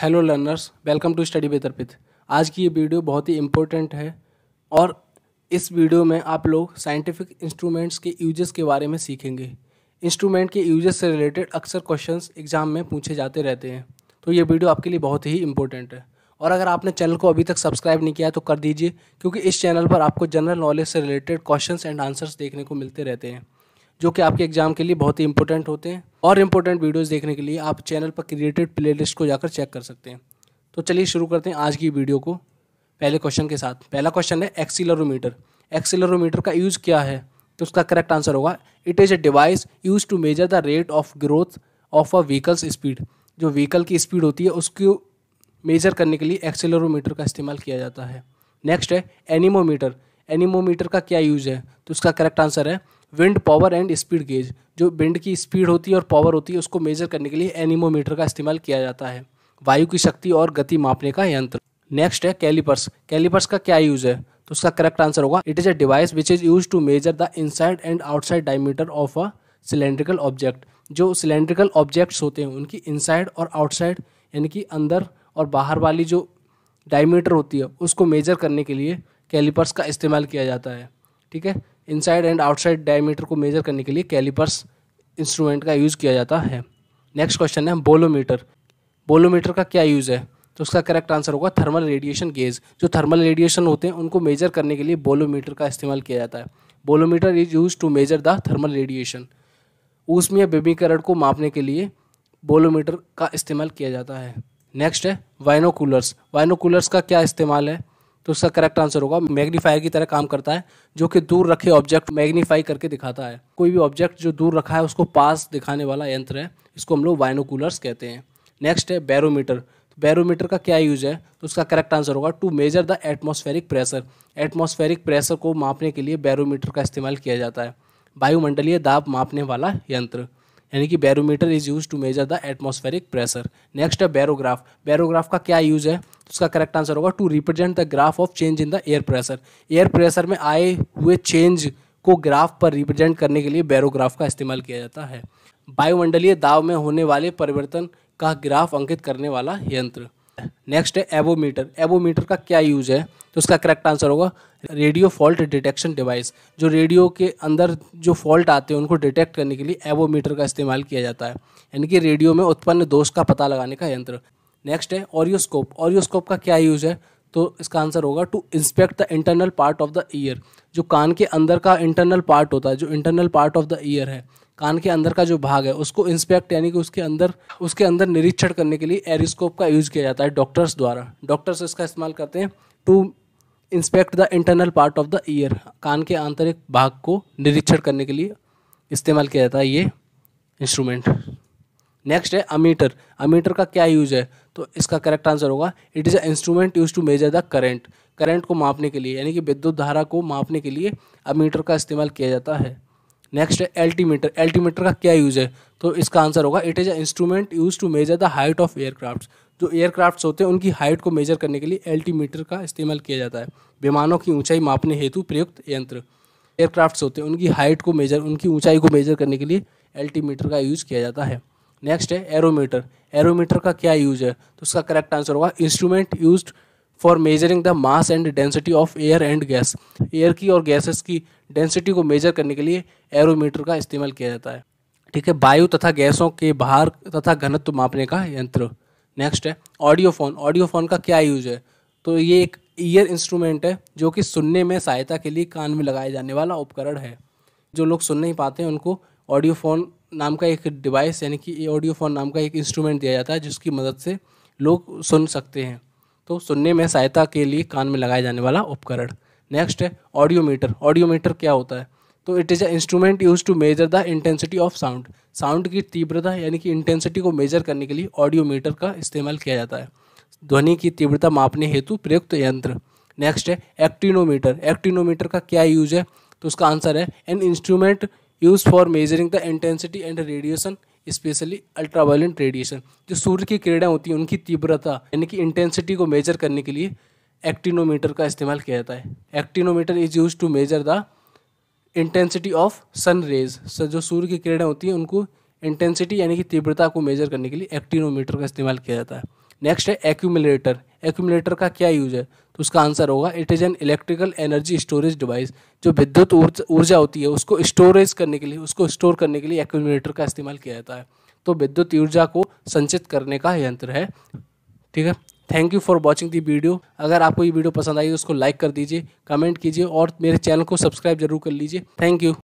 hello learners welcome to study with Arpit आज की ये वीडियो बहुत ही इम्पोर्टेंट है और इस वीडियो में आप लोग साइंटिफिक इंस्ट्रूमेंट्स के यूजेस के बारे में सीखेंगे इंस्ट्रूमेंट के यूजेस से रिलेटेड अक्सर क्वेश्चंस एग्जाम में पूछे जाते रहते हैं तो ये वीडियो आपके लिए बहुत ही इंपॉर्टेंट है और अगर आपने चैनल को अभी तक सब्सक्राइब नहीं किया तो कर दीजिए क्योंकि इस चैनल पर आपको जनरल नॉलेज से रिलेटेड क्वेश्चन एंड आंसर्स देखने को मिलते रहते हैं जो कि आपके एग्जाम के लिए बहुत ही इंपॉर्टेंट होते हैं और इंपॉर्टेंट वीडियोज़ देखने के लिए आप चैनल पर क्रिएटेड प्ले को जाकर चेक कर सकते हैं तो चलिए शुरू करते हैं आज की वीडियो को पहले क्वेश्चन के साथ पहला क्वेश्चन है एक्सीलरोमीटर एक्सीलरोमीटर का यूज़ क्या है तो उसका करेक्ट आंसर होगा it is a device use to measure the rate of growth of a vehicles speed जो व्हीकल की स्पीड होती है उसको मेजर करने के लिए एक्सेलरोमीटर का इस्तेमाल किया जाता है नेक्स्ट है एनिमोमीटर एनिमोमीटर का क्या यूज़ है तो उसका करेक्ट आंसर है wind power and speed gauge जो विंड की स्पीड होती है और पावर होती है उसको मेजर करने के लिए एनिमोमीटर का इस्तेमाल किया जाता है वायु की शक्ति और गति मापने का यंत्र नेक्स्ट है कैलिपर्स कैलिपर्स का क्या यूज़ है तो उसका करेक्ट आंसर होगा it is a device which is use to measure the inside and outside diameter of a cylindrical object जो सिलेंड्रिकल ऑब्जेक्ट्स होते हैं उनकी इनसाइड और आउटसाइड यानी कि अंदर और बाहर वाली जो डायमीटर होती है उसको मेजर करने के लिए कैलिपर्स का इस्तेमाल किया जाता है ठीक है इनसाइड एंड आउटसाइड डायमीटर को मेजर करने के लिए कैलिपर्स इंस्ट्रूमेंट का यूज़ किया जाता है नेक्स्ट क्वेश्चन है बोलोमीटर बोलोमीटर का क्या यूज़ है तो उसका करेक्ट आंसर होगा थर्मल रेडिएशन गेज जो थर्मल रेडिएशन होते हैं उनको मेजर करने के लिए बोलोमीटर का इस्तेमाल किया जाता है bolometer is use to measure the thermal radiation उसमें या बेबीकरण को मापने के लिए बोलोमीटर का इस्तेमाल किया जाता है नेक्स्ट है वाइनोकूलर्स वाइनोकूलर्स का क्या इस्तेमाल है तो उसका करेक्ट आंसर होगा मैग्नीफायर की तरह काम करता है जो कि दूर रखे ऑब्जेक्ट मैग्नीफाई करके दिखाता है कोई भी ऑब्जेक्ट जो दूर रखा है उसको पास दिखाने वाला यंत्र है इसको हम लोग वाइनोकूलर्स कहते हैं नेक्स्ट है बैरोमीटर तो बैरोमीटर का क्या यूज है तो उसका करेक्ट आंसर होगा to measure the atmospheric pressure atmospheric pressure को मापने के लिए बैरोमीटर का इस्तेमाल किया जाता है वायुमंडलीय दाब मापने वाला यंत्र यानी कि barometer is use to measure the atmospheric pressure next है बैरोग्राफ बैरोग्राफ का क्या यूज है उसका करेक्ट आंसर होगा to represent the graph of change in the air pressure air pressure में आए हुए चेंज को ग्राफ पर रिप्रेजेंट करने के लिए बैरोग्राफ का इस्तेमाल किया जाता है वायुमंडलीय दाव में होने वाले परिवर्तन का ग्राफ अंकित करने वाला यंत्र नेक्स्ट है एवोमीटर एवोमीटर का क्या यूज है तो उसका करेक्ट आंसर होगा रेडियो फॉल्ट डिटेक्शन डिवाइस जो रेडियो के अंदर जो फॉल्ट आते हैं उनको डिटेक्ट करने के लिए एवोमीटर का इस्तेमाल किया जाता है यानी कि रेडियो में उत्पन्न दोष का पता लगाने का यंत्र नेक्स्ट है ऑरियोस्कोप ऑरियोस्कोप का क्या यूज है तो इसका आंसर होगा to inspect the internal part of the ear जो कान के अंदर का इंटरनल पार्ट होता है जो internal part of the ear है कान के अंदर का जो भाग है उसको इंस्पेक्ट यानी कि उसके अंदर उसके अंदर निरीक्षण करने के लिए एरिस्कोप का यूज़ किया जाता है डॉक्टर्स द्वारा डॉक्टर्स इसका इस्तेमाल करते हैं to inspect the internal part of the ear कान के आंतरिक भाग को निरीक्षण करने के लिए इस्तेमाल किया जाता है ये इंस्ट्रूमेंट नेक्स्ट है अमीटर अमीटर का क्या यूज है तो इसका करेक्ट आंसर होगा it is a instrument use to measure the current current को मापने के लिए यानी कि विद्युत धारा को मापने के लिए अमीटर का इस्तेमाल किया जाता है नेक्स्ट है एल्टीमीटर एल्टीमीटर का क्या यूज़ है तो इसका आंसर होगा it is a instrument use to measure the height of aircraft जो एयरक्राफ्ट होते हैं उनकी हाइट को मेजर करने के लिए एल्टीमीटर का इस्तेमाल किया जाता है विमानों की ऊंचाई मापने हेतु प्रयुक्त यंत्र एयरक्राफ्ट होते हैं उनकी हाइट को मेजर उनकी ऊंचाई को मेजर करने के लिए एल्टीमीटर का यूज़ किया जाता है नेक्स्ट है एरोमीटर एरोमीटर का क्या यूज़ है तो उसका करेक्ट आंसर होगा instrument use for measuring the mass and density of air and gas air की और गैसेस की डेंसिटी को मेजर करने के लिए एरोमीटर का इस्तेमाल किया जाता है ठीक है वायु तथा गैसों के बाहर तथा घनत्व मापने का यंत्र नेक्स्ट है ऑडियोफोन ऑडियोफोन का क्या यूज है तो ये एक ईयर इंस्ट्रूमेंट है जो कि सुनने में सहायता के लिए कान में लगाए जाने वाला उपकरण है जो लोग सुन नहीं पाते हैं उनको ऑडियोफोन नाम का एक डिवाइस यानी कि ऑडियोफोन नाम का एक इंस्ट्रूमेंट दिया जाता है जिसकी मदद से लोग सुन सकते हैं तो सुनने में सहायता के लिए कान में लगाया जाने वाला उपकरण नेक्स्ट है ऑडियोमीटर ऑडियोमीटर क्या होता है तो it is a instrument use to measure the intensity of sound sound की तीव्रता यानी कि इंटेंसिटी को मेजर करने के लिए ऑडियोमीटर का इस्तेमाल किया जाता है ध्वनि की तीव्रता मापने हेतु प्रयुक्त यंत्र नेक्स्ट है एक्टिनोमीटर एक्टिनोमीटर का क्या यूज है तो उसका आंसर है an instrument use for measuring the intensity and radiation specially ultraviolet radiation जो सूर्य की किरणें होती हैं उनकी तीव्रता यानी कि इंटेंसिटी को मेजर करने के लिए एक्टिनोमीटर का इस्तेमाल किया जाता है actinometer is use to measure the intensity of sun rays जो सूर्य की किरणें होती हैं उनको इंटेंसिटी यानी कि तीव्रता को मेजर करने के लिए एक्टिनोमीटर का इस्तेमाल किया जाता है नेक्स्ट है एक्यूमिलेटर एक्यूमलेटर का क्या यूज है तो उसका आंसर होगा it is an electrical energy storage device जो विद्युत ऊर्जा होती है उसको स्टोरेज करने के लिए उसको स्टोर करने के लिए एक्यूमिलेटर का इस्तेमाल किया जाता है तो विद्युत ऊर्जा को संचित करने का यंत्र है ठीक है thank you for watching the video अगर आपको ये वीडियो पसंद आई तो उसको लाइक कर दीजिए कमेंट कीजिए और मेरे चैनल को सब्सक्राइब जरूर कर लीजिए थैंक यू